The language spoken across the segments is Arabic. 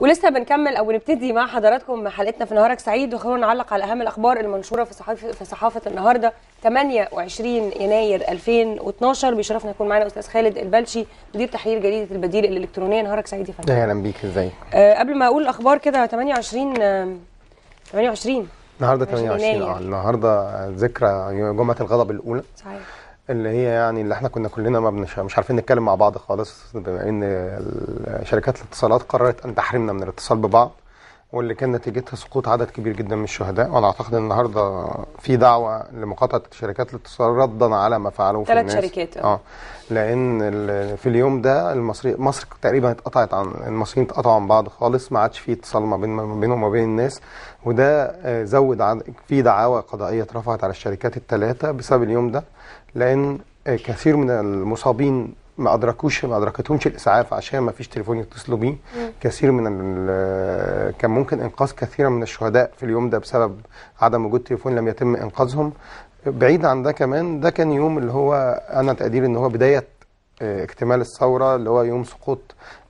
ولسه بنكمل او بنبتدي مع حضراتكم حلقتنا في نهارك سعيد وخلونا نعلق على اهم الاخبار المنشوره في صحافه في صحافه النهارده 28 يناير 2012 بيشرفنا يكون معانا استاذ خالد البلشي مدير تحرير جريده البديل الالكترونيه نهارك سعيد يا فندم اهلا بيك ازيك آه قبل ما اقول الاخبار كده 28 28 آه، النهارده 28 اه النهارده ذكرى جمعه الغضب الاولى صحيح اللي هي يعني اللي احنا كنا كلنا ما بنش... مش عارفين نتكلم مع بعض خالص بما ان شركات الاتصالات قررت ان تحرمنا من الاتصال ببعض واللي كان نتيجتها سقوط عدد كبير جدا من الشهداء وانا اعتقد ان النهارده في دعوه لمقاطعه شركات الاتصال ردا على ما فعلوه في الناس ثلاث شركات اه, آه. لان في اليوم ده المصري مصر تقريبا اتقطعت عن المصريين اتقطعوا عن بعض خالص ما عادش في اتصال ما بين ما بينهم وما بين الناس وده آه، زود عن في دعاوى قضائيه اترفعت على الشركات الثلاثه بسبب اليوم ده لان آه، كثير من المصابين ما ادركوش ما ادركتهمش الاسعاف عشان ما فيش تليفون يتصلوا بيه كثير من كان ممكن انقاذ كثير من الشهداء في اليوم ده بسبب عدم وجود تليفون لم يتم انقاذهم بعيد عن ده كمان ده كان يوم اللي هو انا تقديري ان هو بدايه آه، اكتمال الثوره اللي هو يوم سقوط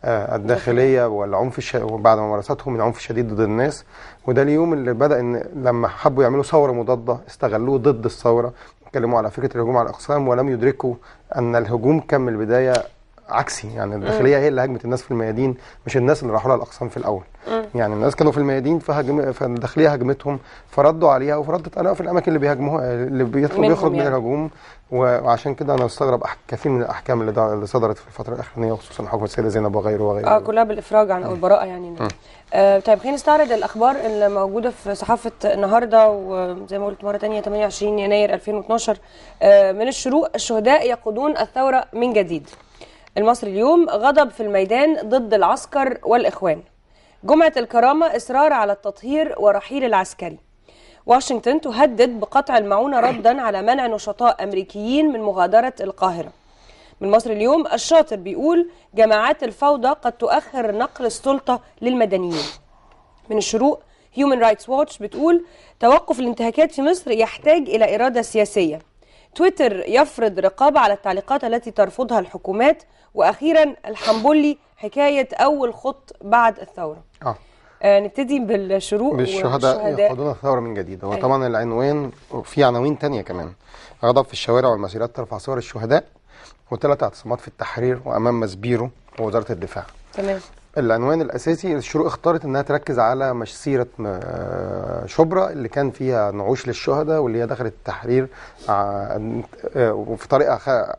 آه، الداخليه والعنف الش... بعد ممارستهم من الشديد ضد الناس وده اليوم اللي بدا ان لما حبوا يعملوا ثوره مضاده استغلوه ضد الثوره اتكلموا على فكره الهجوم على الاقسام ولم يدركوا ان الهجوم كان من البدايه عكسي يعني الداخليه هي اللي هاجمت الناس في الميادين مش الناس اللي راحوا لها الاقسام في الاول م. يعني الناس كانوا في الميادين فهجم فالداخليه هجمتهم فردوا عليها وفردت انا في الاماكن اللي بيهاجموها اللي بيطلب بيخرج من يعني. الهجوم وعشان كده انا استغرب كثير من الاحكام اللي, صدرت في الفتره الاخرانيه وخصوصا حكم السيده زينب وغيره وغيره اه كلها بالافراج عن البراءه يعني آه طيب خلينا نستعرض الاخبار اللي موجوده في صحافه النهارده وزي ما قلت مره ثانيه 28 يناير 2012 آه من الشروق الشهداء يقودون الثوره من جديد المصري اليوم غضب في الميدان ضد العسكر والاخوان جمعة الكرامة إصرار على التطهير ورحيل العسكري واشنطن تهدد بقطع المعونة ردا على منع نشطاء أمريكيين من مغادرة القاهرة من مصر اليوم الشاطر بيقول جماعات الفوضى قد تؤخر نقل السلطة للمدنيين من الشروق Human رايتس Watch بتقول توقف الانتهاكات في مصر يحتاج إلى إرادة سياسية تويتر يفرض رقابة على التعليقات التي ترفضها الحكومات وأخيرا الحنبلي حكاية أول خط بعد الثورة آه. اه نبتدي بالشروق بالشهداء يقودون الثوره من جديد هو طبعا العنوان في عناوين تانية كمان غضب في الشوارع والمسيرات ترفع صور الشهداء وثلاث اعتصامات في التحرير وامام مسبيرو ووزاره الدفاع تمام العنوان الاساسي الشروق اختارت انها تركز على مسيره آه، شبرا اللي كان فيها نعوش للشهداء واللي هي دخلت التحرير آه، آه، وفي طريقها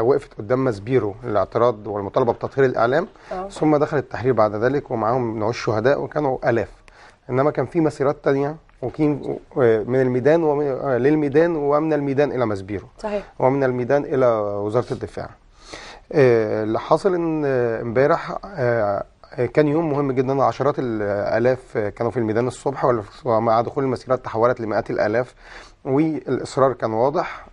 وقفت قدام مسبيرو الاعتراض والمطالبه بتطهير الاعلام أوه. ثم دخلت التحرير بعد ذلك ومعاهم نعوش شهداء وكانوا الاف انما كان في مسيرات تانية وكين من الميدان ومن للميدان ومن الميدان الى مسبيرو صحيح ومن الميدان الى وزاره الدفاع اللي حصل ان امبارح كان يوم مهم جدا عشرات الالاف كانوا في الميدان الصبح ومع دخول المسيرات تحولت لمئات الالاف والاصرار كان واضح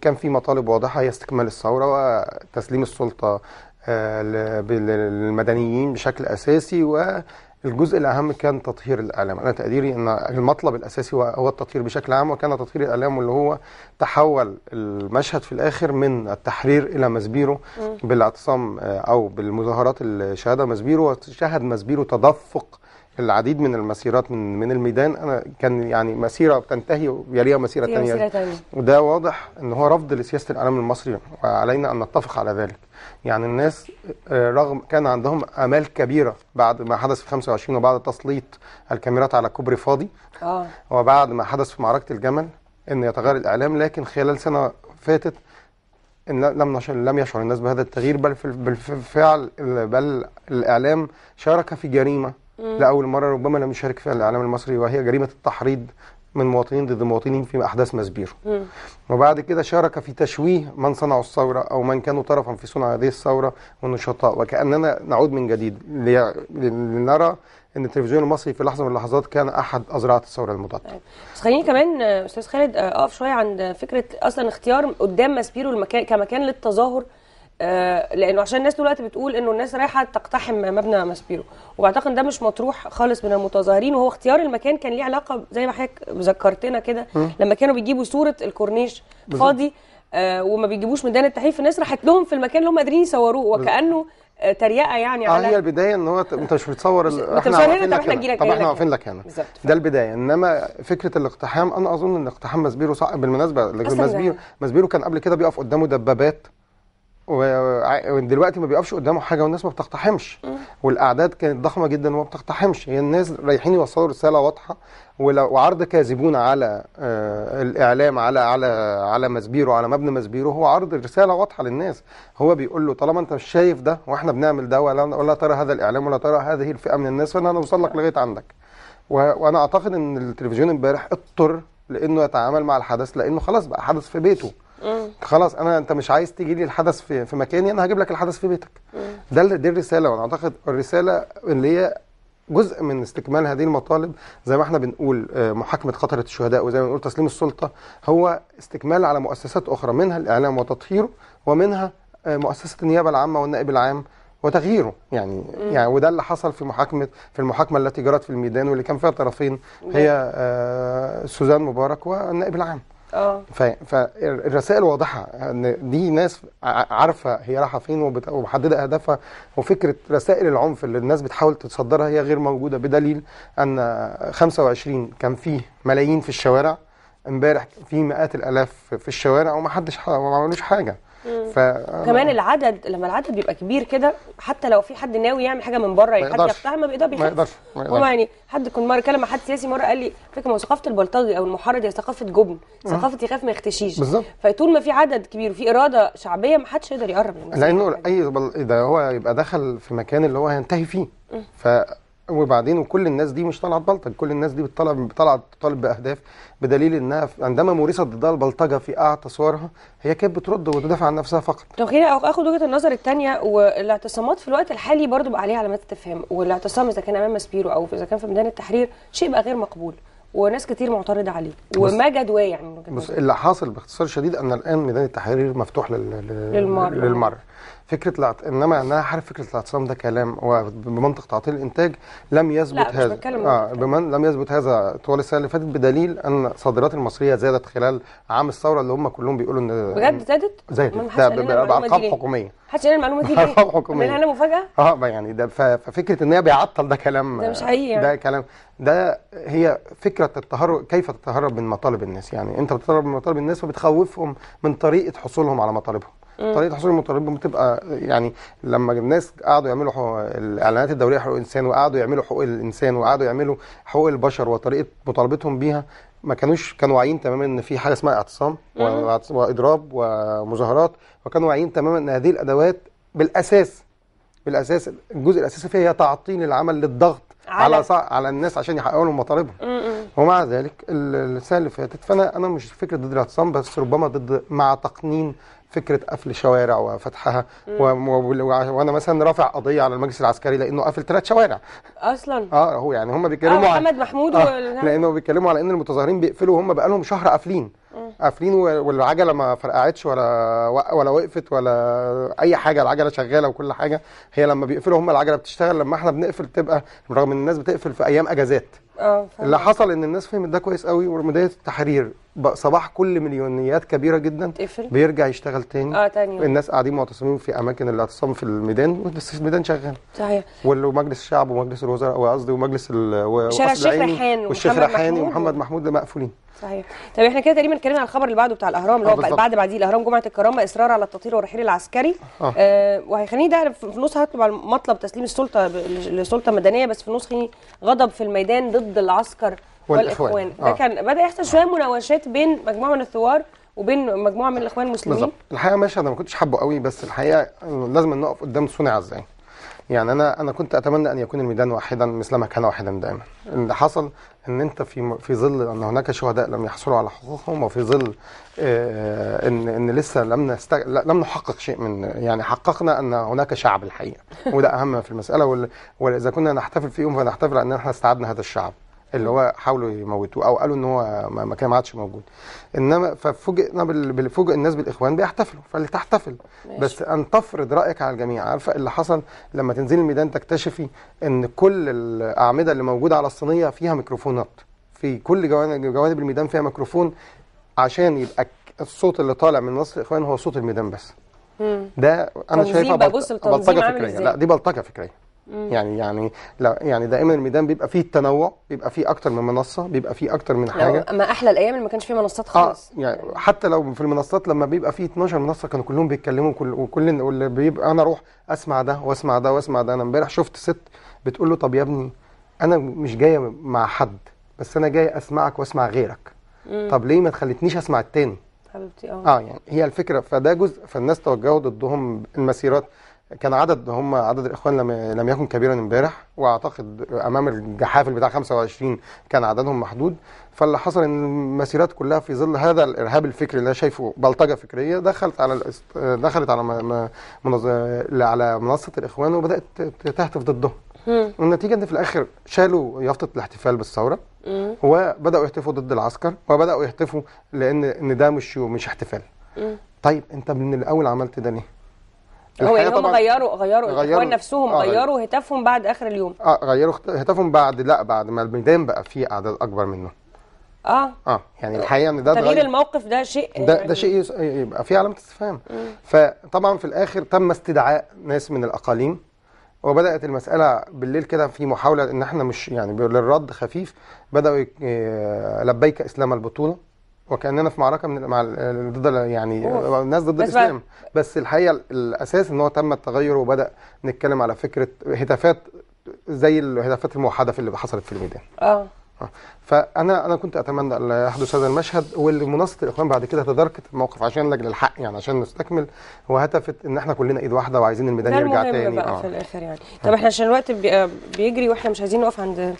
كان في مطالب واضحه هي استكمال الثوره وتسليم السلطه للمدنيين بشكل أساسي والجزء الأهم كان تطهير الاعلام أنا تقديري أن المطلب الأساسي هو التطهير بشكل عام وكان تطهير الاعلام واللي هو تحول المشهد في الآخر من التحرير إلى مسبيرو بالاعتصام آه، أو بالمظاهرات اللي شهدها مسبيرو وشهد مسبيرو تدفق العديد من المسيرات من من الميدان انا كان يعني مسيره بتنتهي ويليها مسيره ثانيه وده واضح ان هو رفض لسياسه الاعلام المصري وعلينا ان نتفق على ذلك يعني الناس آه، رغم كان عندهم امال كبيره بعد ما حدث في 25 وبعد تسليط الكاميرات على كوبري فاضي اه وبعد ما حدث في معركه الجمل ان يتغير الاعلام لكن خلال سنه فاتت إن لم لم يشعر الناس بهذا التغيير بل بالفعل بل الاعلام شارك في جريمه لأول مرة ربما لم يشارك فيها الإعلام المصري وهي جريمة التحريض من مواطنين ضد مواطنين في أحداث ماسبيرو وبعد كده شارك في تشويه من صنعوا الثورة أو من كانوا طرفا في صنع هذه الثورة والنشطاء وكأننا نعود من جديد لنرى ان التلفزيون المصري في لحظه من اللحظات كان احد ازرعه الثوره المضاده. طيب، بس خليني كمان استاذ خالد اقف شويه عند فكره اصلا اختيار قدام ماسبيرو المكان كمكان للتظاهر آه، لانه عشان الناس دلوقتي بتقول انه الناس رايحه تقتحم مبنى ماسبيرو وبعتقد ده مش مطروح خالص من المتظاهرين وهو اختيار المكان كان ليه علاقه زي ما حضرتك ذكرتنا كده لما كانوا بيجيبوا صوره الكورنيش فاضي آه، وما بيجيبوش ميدان التحرير الناس راحت لهم في المكان اللي هم قادرين يصوروه وكانه آه، تريقه يعني على هي البدايه ان هو انت مش بتصور احنا عارفين لك هنا طب احنا واقفين لك هنا ده البدايه انما فكره الاقتحام انا اظن ان اقتحام مسبيرو صعب بالمناسبه مسبيرو يعني. مسبيرو كان قبل كده بيقف قدامه دبابات ودلوقتي ما بيقفش قدامه حاجه والناس ما بتقتحمش والاعداد كانت ضخمه جدا وما بتقتحمش هي يعني الناس رايحين يوصلوا رساله واضحه وعرض كاذبون على آه، الاعلام على على على مزبيره على مبنى مزبيره هو عرض رساله واضحه للناس هو بيقول له طالما انت مش شايف ده واحنا بنعمل ده ولا ولا ترى هذا الاعلام ولا ترى هذه الفئه من الناس فانا هنوصل لك لغايه عندك وانا اعتقد ان التلفزيون امبارح اضطر لانه يتعامل مع الحدث لانه خلاص بقى حدث في بيته خلاص انا انت مش عايز تيجي لي الحدث في, في مكاني انا هجيب لك الحدث في بيتك ده دي الرساله وانا اعتقد الرساله اللي هي جزء من استكمال هذه المطالب زي ما احنا بنقول آه، محاكمه خطره الشهداء وزي ما بنقول تسليم السلطه هو استكمال على مؤسسات اخرى منها الاعلام وتطهيره ومنها آه، مؤسسه النيابه العامه والنائب العام وتغييره يعني مم. يعني وده اللي حصل في محاكمه في المحاكمه التي جرت في الميدان واللي كان فيها طرفين هي آه سوزان مبارك والنائب العام اه. فالرسائل واضحه ان دي ناس عارفه هي رايحه فين ومحدده اهدافها وفكره رسائل العنف اللي الناس بتحاول تتصدرها هي غير موجوده بدليل ان 25 كان فيه ملايين في الشوارع امبارح في مئات الالاف في الشوارع ومحدش حدش ما عملوش حاجه ف... كمان آه. العدد لما العدد بيبقى كبير كده حتى لو في حد ناوي يعمل حاجه من بره حد يفتحها ما بيقدرش ما يقدرش هو يعني حد كنت مره كلم مع حد سياسي مره قال لي فكره ما هو ثقافه البلطجي او المحرض هي ثقافه جبن آه. ثقافه يخاف ما يختشيش بالظبط فطول ما في عدد كبير وفي اراده شعبيه ما حدش يقدر يقرب لانه اي ده هو يبقى دخل في مكان اللي هو هينتهي فيه ف وبعدين وكل الناس دي مش طالعه بلطج كل الناس دي بتطلع طالعه بتطالب باهداف بدليل انها عندما مورست ضدها البلطجه في اعتى صورها هي كانت بترد وتدافع عن نفسها فقط. طب خلينا اخد وجهه النظر الثانيه والاعتصامات في الوقت الحالي برضو بقى عليها علامات استفهام والاعتصام اذا كان امام سبيرو او اذا كان في ميدان التحرير شيء بقى غير مقبول. وناس كتير معترضه عليه وما جدواه يعني بص اللي حاصل باختصار شديد ان الان ميدان التحرير مفتوح لل... للمر للمر فكره العط... انما انها حرف فكره الاعتصام ده كلام وبمنطق تعطيل الانتاج لم يثبت لا هذا بتكلم اه بمن لم يثبت هذا طوال السنه اللي فاتت بدليل ان الصادرات المصريه زادت خلال عام الثوره اللي هم كلهم بيقولوا ان بجد زادت؟ زادت ده بارقام حكوميه حدش قال المعلومه دي ليه؟ حكوميه انا مفاجاه؟ اه يعني ده ففكره ان هي بيعطل ده كلام ده مش حقيقي يعني. ده كلام ده هي فكره التهرب كيف تتهرب من مطالب الناس يعني انت بتتهرب من مطالب الناس وبتخوفهم من طريقه حصولهم على مطالبهم طريقه حصول المتطلبين بتبقى يعني لما الناس قعدوا يعملوا الاعلانات الدوليه حقوق الانسان وقعدوا يعملوا حقوق الانسان وقعدوا يعملوا حقوق البشر وطريقه مطالبتهم بيها ما كانوش كانوا واعيين تماما ان في حاجه اسمها اعتصام واضراب ومظاهرات وكانوا واعيين تماما ان هذه الادوات بالاساس بالاساس الجزء الاساسي فيها هي تعطيل العمل للضغط على على, على الناس عشان يحققوا لهم مطالبهم ومع ذلك السنه اللي فاتت فانا انا مش فكره ضد الاعتصام بس ربما ضد مع تقنين فكره قفل شوارع وفتحها و... و... وانا مثلا رافع قضيه على المجلس العسكري لانه قفل ثلاث شوارع اصلا اه هو يعني هم بيتكلموا آه محمد محمود آه لانه بيتكلموا على ان المتظاهرين بيقفلوا وهم بقالهم شهر قافلين قافلين والعجله ما فرقعتش ولا ولا وقفت ولا اي حاجه العجله شغاله وكل حاجه هي لما بيقفلوا هم العجله بتشتغل لما احنا بنقفل بتبقى رغم ان الناس بتقفل في ايام اجازات اه اللي حصل ان الناس فهمت ده كويس قوي ورمضان التحرير صباح كل مليونيات كبيره جدا تقفل بيرجع يشتغل تاني اه تاني الناس قاعدين معتصمين في اماكن الاعتصام في الميدان بس الميدان شغال صحيح ومجلس الشعب ومجلس الوزراء قصدي ومجلس الشيخ ريحان والشيخ ريحان ومحمد محمود مقفولين صحيح طب احنا كده تقريبا اتكلمنا على الخبر اللي بعده بتاع الاهرام اللي هو آه، بعد بعديه الاهرام جمعه الكرامه اصرار على التطهير والرحيل العسكري آه. آه وهيخليني ده في النص هطلب على مطلب تسليم السلطه لسلطه مدنيه بس في نسخه غضب في الميدان ضد العسكر والاخوان, والإخوان. آه. ده كان بدا يحصل شويه مناوشات بين مجموعه من الثوار وبين مجموعه من الاخوان المسلمين بالظبط الحقيقه ماشي انا ما كنتش حابه قوي بس الحقيقه لازم نقف قدام صنع ازاي يعني انا انا كنت اتمنى ان يكون الميدان واحدا مثل ما كان واحدا دائما اللي حصل ان انت في في ظل ان هناك شهداء لم يحصلوا على حقوقهم وفي ظل آه، ان ان لسه لم نستق... لم نحقق شيء من يعني حققنا ان هناك شعب الحقيقه وده اهم في المساله واذا كنا نحتفل فيهم فنحتفل ان احنا استعدنا هذا الشعب اللي هو حاولوا يموتوه او قالوا ان هو ما كان ما عادش موجود انما ففوجئنا بالفوجئ الناس بالاخوان بيحتفلوا فلتحتفل بس ان تفرض رايك على الجميع عارفه اللي حصل لما تنزلي الميدان تكتشفي ان كل الاعمده اللي موجوده على الصينيه فيها ميكروفونات في كل جوانب الميدان فيها ميكروفون عشان يبقى الصوت اللي طالع من نص الاخوان هو صوت الميدان بس ده انا شايفه بلطجه فكريه لا دي بلطجه فكريه يعني يعني لا يعني دائما الميدان بيبقى فيه التنوع بيبقى فيه اكتر من منصه بيبقى فيه اكتر من حاجه ما احلى الايام اللي ما كانش فيه منصات آه، خالص آه يعني حتى لو في المنصات لما بيبقى فيه 12 منصه كانوا كلهم بيتكلموا كل وكل اللي بيبقى انا اروح اسمع ده واسمع ده واسمع ده انا امبارح شفت ست بتقول له طب يا ابني انا مش جايه مع حد بس انا جايه اسمعك واسمع غيرك مم. طب ليه ما تخلتنيش اسمع التاني حبيبتي اه اه يعني هي الفكره فده جزء فالناس توجهوا ضدهم المسيرات كان عدد هم عدد الاخوان لم لم يكن كبيرا امبارح واعتقد امام الجحافل بتاع 25 كان عددهم محدود فاللي حصل ان المسيرات كلها في ظل هذا الارهاب الفكري اللي انا شايفه بلطجه فكريه دخلت على دخلت على منظ... على منصه الاخوان وبدات تهتف ضدهم والنتيجه ان في الاخر شالوا يافطه الاحتفال بالثوره وبداوا يهتفوا ضد العسكر وبداوا يهتفوا لان ان ده مش مش احتفال طيب انت من الاول عملت ده ليه؟ هو يعني هم غيروا غيروا غيروا نفسهم آه غيروا هتافهم بعد اخر اليوم اه غيروا هتافهم بعد لا بعد ما الميدان بقى فيه اعداد اكبر منه اه اه يعني الحقيقه ان ده تغيير الموقف ده شيء ده, ده يعني شيء يبقى فيه علامه استفهام فطبعا في الاخر تم استدعاء ناس من الاقاليم وبدات المساله بالليل كده في محاوله ان احنا مش يعني للرد خفيف بداوا آه، لبيك اسلام البطوله وكاننا في معركه من مع ضد يعني أوه. ناس ضد بس الاسلام بس الحقيقه الاساس ان هو تم التغير وبدا نتكلم على فكره هتافات زي الهتافات الموحده في اللي حصلت في الميدان اه, آه. فانا انا كنت اتمنى ان يحدث هذا المشهد والمنصه الاخوان بعد كده تداركت الموقف عشان لجل الحق يعني عشان نستكمل وهتفت ان احنا كلنا ايد واحده وعايزين الميدان يرجع تاني بقى آه. في الاخر يعني طب احنا عشان الوقت بيجري واحنا مش عايزين نقف عند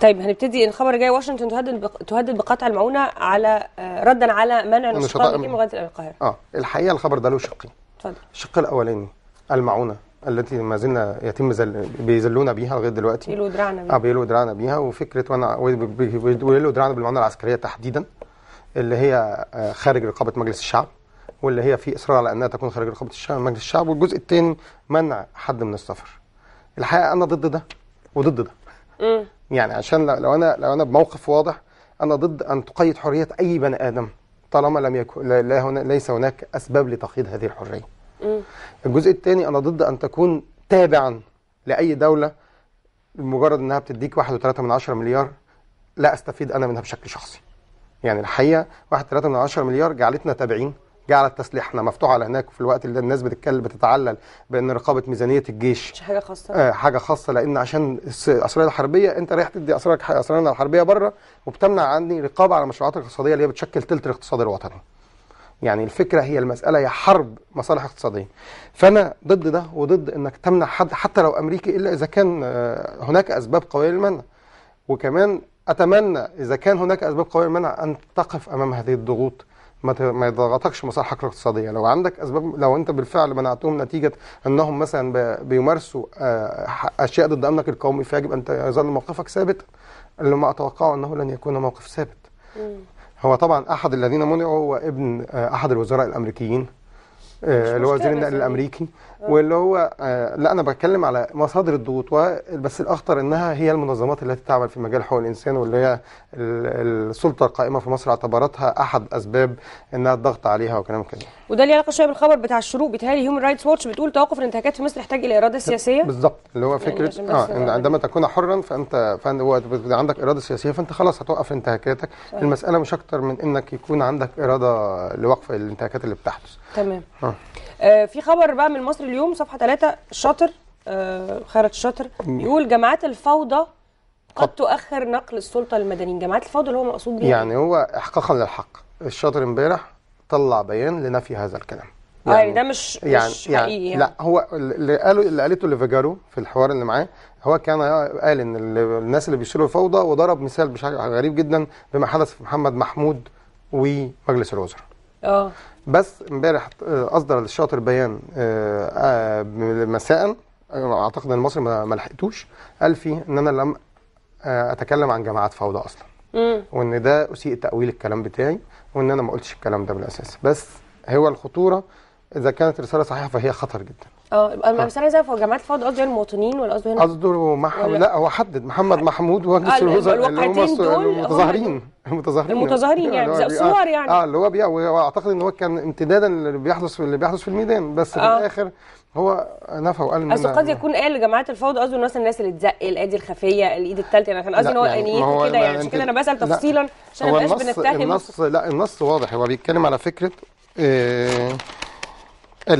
طيب هنبتدي الخبر جاي واشنطن تهدد بق... تهدد بقطع المعونه على آه، ردا على منع نشطاء مقيم من... القاهره اه الحقيقه الخبر ده له شقين اتفضل الشق الاولاني المعونه التي ما زلنا يتم زل... بيذلونا بيها لغايه دلوقتي بيلو دراعنا بيها اه بيلو دراعنا بيها وفكره وانا بيلو دراعنا بالمعونه العسكريه تحديدا اللي هي آه، خارج رقابه مجلس الشعب واللي هي في اصرار على انها تكون خارج رقابه الشعب مجلس الشعب والجزء الثاني منع حد من السفر الحقيقه انا ضد ده وضد ده يعني عشان لو انا لو انا بموقف واضح انا ضد ان تقيد حريه اي بني ادم طالما لم يكن لا, هنا ليس هناك اسباب لتقييد هذه الحريه. مم. الجزء الثاني انا ضد ان تكون تابعا لاي دوله بمجرد انها بتديك 1.3 من عشرة مليار لا استفيد انا منها بشكل شخصي. يعني الحقيقه 1.3 من عشرة مليار جعلتنا تابعين جعل التسليح احنا مفتوح على هناك في الوقت اللي الناس بتتكلم بتتعلل بان رقابه ميزانيه الجيش مش حاجه خاصه آه حاجه خاصه لان عشان الاسرائيل الحربيه انت رايح تدي اسرارك اسرارنا الحربيه بره وبتمنع عني رقابه على المشروعات الاقتصاديه اللي هي بتشكل ثلث الاقتصاد الوطني يعني الفكره هي المساله هي حرب مصالح اقتصاديه فانا ضد ده وضد انك تمنع حد حتى لو امريكي الا اذا كان آه، هناك اسباب قويه للمنع وكمان اتمنى اذا كان هناك اسباب قويه للمنع ان تقف امام هذه الضغوط ما يضغطكش مصالحك الاقتصاديه لو عندك اسباب لو انت بالفعل منعتهم نتيجه انهم مثلا بيمارسوا آه، اشياء ضد امنك القومي فيجب ان يظل موقفك ثابت اللي ما اتوقعه انه لن يكون موقف ثابت هو طبعا احد الذين منعوا هو ابن آه، احد الوزراء الامريكيين آه، اللي هو وزير النقل الامريكي واللي هو آه، لا انا بتكلم على مصادر الضغوط بس الاخطر انها هي المنظمات التي تعمل في مجال حقوق الانسان واللي هي السلطه القائمه في مصر اعتبرتها احد اسباب انها الضغط عليها وكلام كده وده ليه علاقه شويه بالخبر بتاع الشروق بيتهيألي هيومن رايتس واتش بتقول توقف الانتهاكات في مصر يحتاج الى اراده سياسيه بالظبط اللي هو يعني فكره يعني اه عندما تكون حرا فانت فانت عندك اراده سياسيه فانت خلاص هتوقف انتهاكاتك صحيح. المساله مش اكتر من انك يكون عندك اراده لوقف الانتهاكات اللي بتحدث تمام آه. آه في خبر بقى من مصر اليوم صفحه 3 الشاطر آه خيرت الشاطر بيقول جماعات الفوضى قد تؤخر نقل السلطه للمدنيين جماعات الفوضى اللي هو مقصود بيها يعني هو احقاقا للحق الشاطر امبارح طلع بيان لنفي هذا الكلام آه، يعني, يعني ده مش يعني مش يعني, حقيقي يعني, يعني لا هو اللي قاله اللي قالته لفيجارو في الحوار اللي معاه هو كان قال ان الناس اللي بيشيلوا الفوضى وضرب مثال بشكل غريب جدا بما حدث في محمد محمود ومجلس الوزراء اه بس امبارح آه، اصدر الشاطر بيان آه، آه، مساء اعتقد ان مصر ما لحقتوش قال فيه ان انا لم اتكلم عن جماعات فوضى اصلا وان ده اسيء تاويل الكلام بتاعي وان انا ما قلتش الكلام ده بالاساس بس هو الخطوره اذا كانت رساله صحيحه فهي خطر جدا اه بس انا اعرف هو جماعه الفوضى قصدي يعني المواطنين ولا قصده هنا؟ قصده محمد لا هو حدد محمد آه، محمود ومجلس آه، الوزراء اللي هم المتظاهرين المتظاهرين المتظاهرين يعني صور الثوار آه، يعني اه اللي هو بيع واعتقد ان هو كان امتدادا للي بيحدث اللي بيحدث في الميدان بس في الاخر هو نفى وقال اصل قد يكون قال لجماعه الفوضى قصده مثلا الناس اللي تزق الايد الخفيه الايد الثالثه يعني كان قصدي ان هو يعني انيته كده يعني عشان كده انا بسال تفصيلا عشان ما بقاش بنتهم النص لا النص واضح هو بيتكلم على فكره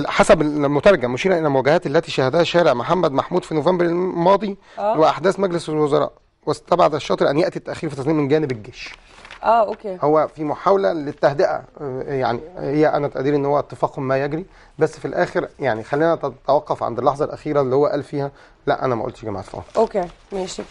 حسب المترجم مشيرا الى المواجهات التي شهدها شارع محمد محمود في نوفمبر الماضي آه. واحداث مجلس الوزراء واستبعد الشاطر ان ياتي التاخير في تصميم من جانب الجيش اه اوكي هو في محاوله للتهدئه آه، يعني هي انا تقديري ان هو اتفاق ما يجري بس في الاخر يعني خلينا نتوقف عند اللحظه الاخيره اللي هو قال فيها لا انا ما قلتش جماعه فلان اوكي ماشي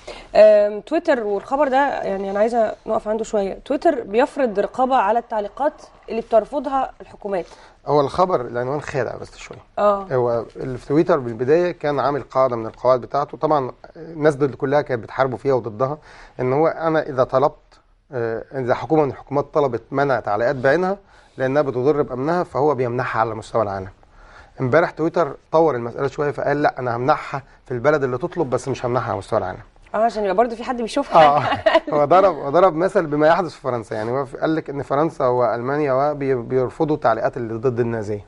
تويتر والخبر ده يعني انا عايزه نقف عنده شويه تويتر بيفرض رقابه على التعليقات اللي بترفضها الحكومات هو الخبر العنوان خادع بس شويه اه هو اللي في تويتر بالبدايه كان عامل قاعده من القواعد بتاعته طبعا الناس دول كلها كانت بتحاربه فيها وضدها ان هو انا اذا طلبت آه، اذا حكومه من الحكومات طلبت منع تعليقات بعينها لانها بتضر بامنها فهو بيمنعها على مستوى العالم امبارح تويتر طور المساله شويه فقال لا انا همنعها في البلد اللي تطلب بس مش همنعها على مستوى العالم اه عشان يبقى برضه في حد بيشوفها اه, آه. هو ضرب ضرب مثل بما يحدث في فرنسا يعني هو قال لك ان فرنسا والمانيا بيرفضوا التعليقات اللي ضد النازيه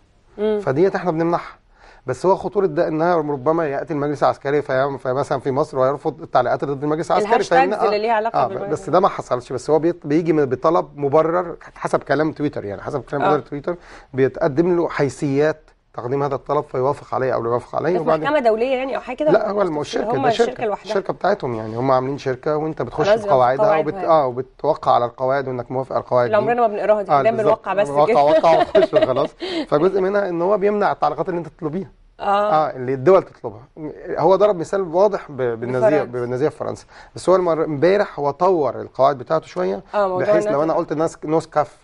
فديت احنا بنمنعها بس هو خطوره ده انها ربما ياتي المجلس العسكري فمثلا في مصر ويرفض التعليقات ضد المجلس العسكري فإن آه، اللي ليها علاقه آه بس ده ما حصلش بس هو بيجي بطلب مبرر حسب كلام تويتر يعني حسب كلام آه. تويتر بيتقدم له حيثيات تقديم هذا الطلب فيوافق عليه او لا يوافق عليه وبعد محكمه دوليه يعني او حاجه كده لا هو الشركه هم ده شركه الشركه, الشركة بتاعتهم يعني هم عاملين شركه وانت بتخش بقواعدها وبت... اه وبتوقع على القواعد وانك موافق على القواعد لو عمرنا ما بنقراها دي قدام آه، بنوقع بس كده اه وقع وخش وخلاص فجزء منها ان هو بيمنع التعليقات اللي انت تطلبيها آه. اه اللي الدول تطلبها هو ضرب مثال واضح بالنازيه بالنازيه في فرنسا بس هو امبارح هو طور القواعد بتاعته شويه آه بحيث لو انا قلت ناس نوسكاف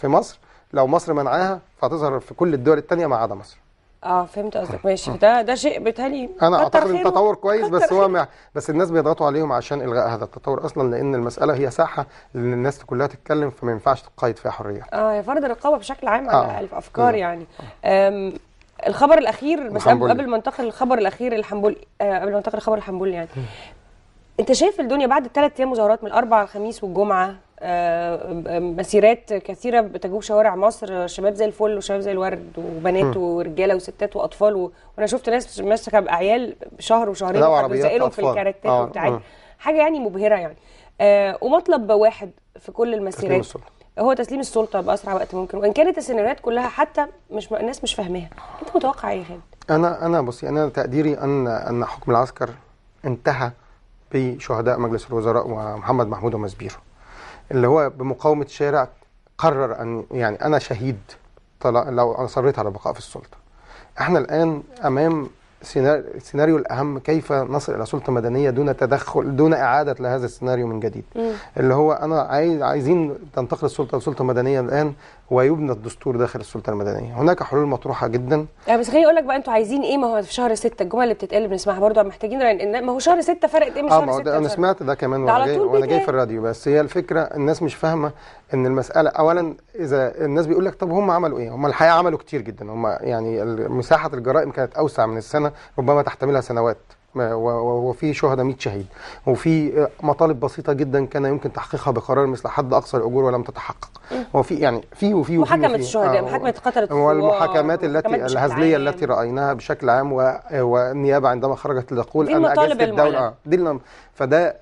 في مصر لو مصر منعاها فهتظهر في كل الدول الثانيه ما عدا مصر اه فهمت قصدك طيب. ماشي ده ده شيء بيتهيألي انا اعتقد ان تطور كويس بس هو مع بس الناس بيضغطوا عليهم عشان الغاء هذا التطور اصلا لان المساله هي ساحه لان الناس كلها تتكلم فما ينفعش تقيد فيها حريه اه هي فرض الرقابه بشكل عام آه. على الافكار يعني آه. الخبر الاخير بس قبل ما انتقل الخبر الاخير الحنبلي آه قبل ما انتقل الخبر الحنبلي يعني انت شايف الدنيا بعد الثلاث ايام مظاهرات من الاربعاء الخميس والجمعه آه، مسيرات كثيره بتجوب شوارع مصر شباب زي الفل وشباب زي الورد وبنات ورجاله وستات واطفال وانا شفت ناس ماسكه باعيال شهر وشهرين وزائلهم في الكاراتيه آه، بتاعتهم حاجه يعني مبهره يعني آه ومطلب واحد في كل المسيرات هو تسليم السلطه باسرع وقت ممكن وان كانت السيناريوهات كلها حتى مش م... الناس مش فاهماها انت متوقع ايه خالد انا انا بصي انا تقديري ان ان حكم العسكر انتهى بشهداء مجلس الوزراء ومحمد محمود ومزبيره اللي هو بمقاومه شارع قرر ان يعني انا شهيد طلع لو اصريت على البقاء في السلطه. احنا الان امام السيناريو الاهم كيف نصل الى سلطه مدنيه دون تدخل دون اعاده لهذا السيناريو من جديد م. اللي هو انا عايز عايزين تنتقل السلطه لسلطه مدنيه الان ويبنى الدستور داخل السلطه المدنيه هناك حلول مطروحه جدا يعني بس خليني اقول لك بقى انتوا عايزين ايه ما هو في شهر 6 الجمل اللي بتتقال بنسمعها برضو محتاجين ان ما هو شهر 6 فرقت ايه من آه شهر 6 انا سمعت ده كمان وانا جاي وانا جاي في الراديو بس هي الفكره الناس مش فاهمه ان المساله اولا اذا الناس بيقول لك طب هم عملوا ايه هم الحقيقه عملوا كتير جدا هم يعني مساحه الجرائم كانت اوسع من السنه ربما تحتملها سنوات وفي شهداء 100 شهيد وفي آه، مطالب بسيطه جدا كان يمكن تحقيقها بقرار مثل حد اقصى الاجور ولم تتحقق وفي يعني في وفي وفي محاكمه الشهداء آه، محاكمه قتل والمحاكمات التي الهزليه عام. التي رايناها بشكل عام والنيابه عندما خرجت لتقول أن اجازه الدوله آه، دي فده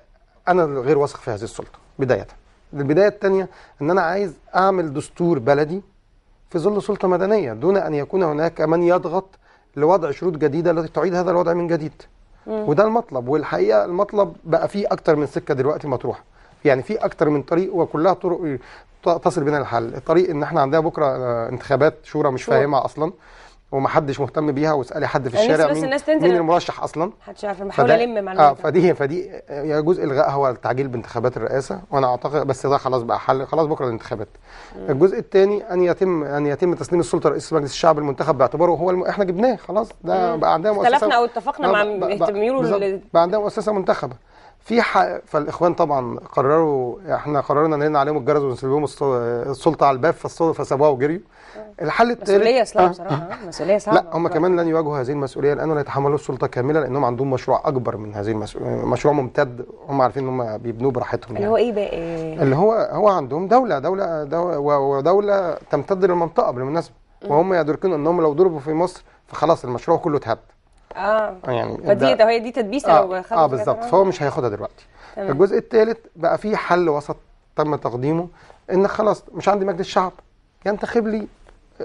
انا غير واثق في هذه السلطه بدايه البدايه الثانيه ان انا عايز اعمل دستور بلدي في ظل سلطه مدنيه دون ان يكون هناك من يضغط لوضع شروط جديده التي تعيد هذا الوضع من جديد مم. وده المطلب والحقيقه المطلب بقى فيه اكتر من سكه دلوقتي مطروحه يعني في اكتر من طريق وكلها طرق تصل بنا للحل الطريق ان احنا عندنا بكره آه، انتخابات شورى مش شو. فاهمها اصلا ومحدش مهتم بيها واسالي حد في الشارع بس مين, الناس تنزل مين المرشح اصلا محدش عارف بحاول الم معلومات اه فدي فدي يا جزء الغاء هو التعجيل بانتخابات الرئاسه وانا اعتقد بس ده خلاص بقى حل خلاص بكره الانتخابات الجزء الثاني ان يتم ان يتم تسليم السلطه لرئيس مجلس الشعب المنتخب باعتباره هو الم... احنا جبناه خلاص ده مم. بقى عندنا مؤسسه اختلفنا او اتفقنا مع ميوله ل... بقى عندنا مؤسسه منتخبه في حق فالاخوان طبعا قرروا احنا قررنا نرن عليهم الجرس ونسيب لهم السلطه على الباب فسابوها وجريوا آه. الحل التالت مسؤوليه صعبه آه. بصراحه آه. مسؤوليه صعبه لا هم كمان لن يواجهوا هذه المسؤوليه لانهم لا يتحملوا السلطه كامله لانهم عندهم مشروع اكبر من هذه المسؤوليه مشروع ممتد هم عارفين ان هم بيبنوه براحتهم اللي يعني. هو ايه بقى اللي هو هو عندهم دوله دوله, دولة ودوله تمتد للمنطقه بالمناسبه وهم يدركون انهم لو ضربوا في مصر فخلاص المشروع كله اتهد اه يعني فدي هي دي تدبيسه آه لو اه بالظبط فهو مش هياخدها دلوقتي تمام. الجزء الثالث بقى فيه حل وسط تم تقديمه ان خلاص مش عندي مجلس شعب ينتخب لي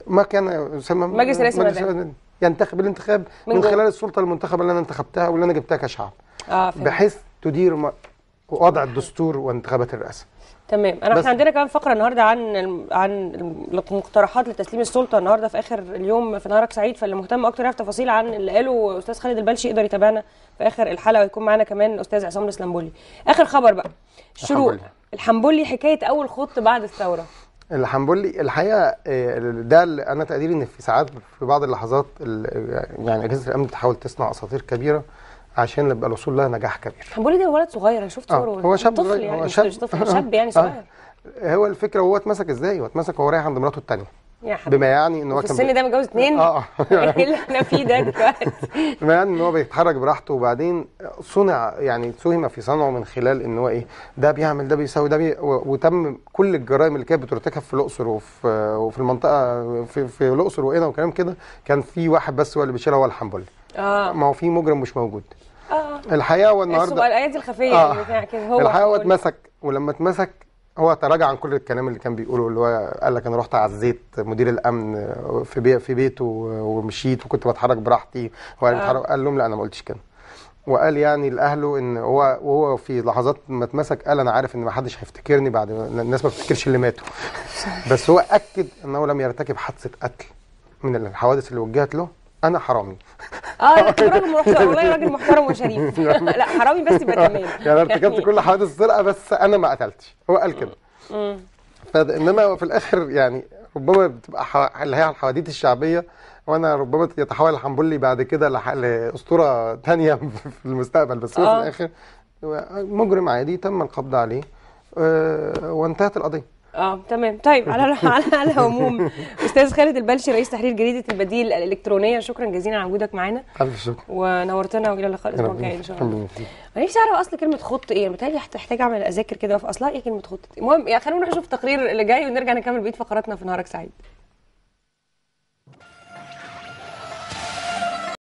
ما كان يسمى مجلس رئاسي مجلس ينتخب الانتخاب من, من خلال السلطه المنتخبه اللي انا انتخبتها واللي انا جبتها كشعب آه بحيث تدير وضع الدستور وانتخابات الرئاسه تمام انا احنا عندنا كمان فقره النهارده عن عن المقترحات لتسليم السلطه النهارده في اخر اليوم في نهارك سعيد فاللي مهتم اكتر يعرف تفاصيل عن اللي قاله استاذ خالد البلشي يقدر يتابعنا في اخر الحلقه ويكون معانا كمان الاستاذ عصام الاسلامبولي اخر خبر بقى الشروق الحنبولي حكايه اول خط بعد الثوره الحمبولي الحقيقه آه، ده اللي انا تقديري ان في ساعات في بعض اللحظات يعني اجهزه الامن بتحاول تصنع اساطير كبيره عشان يبقى الوصول لها نجاح كبير. حنبلي ده ولد صغير انا شفت صوره آه، هو شاب طفل يعني هو شاب شاب يعني آه. صغير. هو الفكره هو اتمسك ازاي؟ هو اتمسك وهو رايح عند مراته الثانيه. بما يعني ان هو كان السن ده متجوز اثنين اه, آه. ايه اللي احنا فيه ده دلوقتي بما يعني ان هو بيتحرك براحته وبعدين صنع يعني سهم في صنعه من خلال ان هو ايه ده بيعمل ده بيساوي ده بي وتم كل الجرائم اللي كانت بترتكب في الاقصر وفي وفي المنطقه في, في الاقصر وهنا وكلام كده كان في واحد بس هو اللي بيشيلها هو الحنبلي اه ما هو في مجرم مش موجود اه الحقيقه والنهارده السؤاليات الخفيه آه. كده هو الحقيقه هو اتمسك ولما اتمسك هو تراجع عن كل الكلام اللي كان بيقوله اللي هو قال لك انا رحت عزيت مدير الامن في بي في بيته ومشيت وكنت بتحرك براحتي هو آه. قال لهم لا انا ما قلتش كده وقال يعني لاهله ان هو وهو في لحظات ما اتمسك قال انا عارف ان ما حدش هيفتكرني بعد الناس ما بتفتكرش اللي ماتوا بس هو اكد انه لم يرتكب حادثه قتل من الحوادث اللي وجهت له انا حرامي اه لا راجل محترم والله راجل محترم وشريف لا حرامي بس يبقى تمام يعني ارتكبت كل حوادث السرقه بس انا ما قتلتش هو قال كده فانما في الاخر يعني ربما بتبقى حو... اللي هي الحواديت الشعبيه وانا ربما يتحول الحنبلي بعد كده لح... لاسطوره ثانيه في المستقبل بس هو في آه. الاخر مجرم عادي تم القبض عليه آه، وانتهت القضيه اه تمام طيب على على العموم استاذ خالد البلشي رئيس تحرير جريده البديل الالكترونيه شكرا جزيلا على وجودك معانا الف شكر ونورتنا والى اللقاء الاسبوع الجاي ان شاء الله انا نفسي اعرف اصل كلمه خط ايه متهيألي يعني هتحتاج اعمل اذاكر كده في اصلها ايه كلمه خط المهم يعني خلونا نشوف التقرير اللي جاي ونرجع نكمل بقيه فقراتنا في نهارك سعيد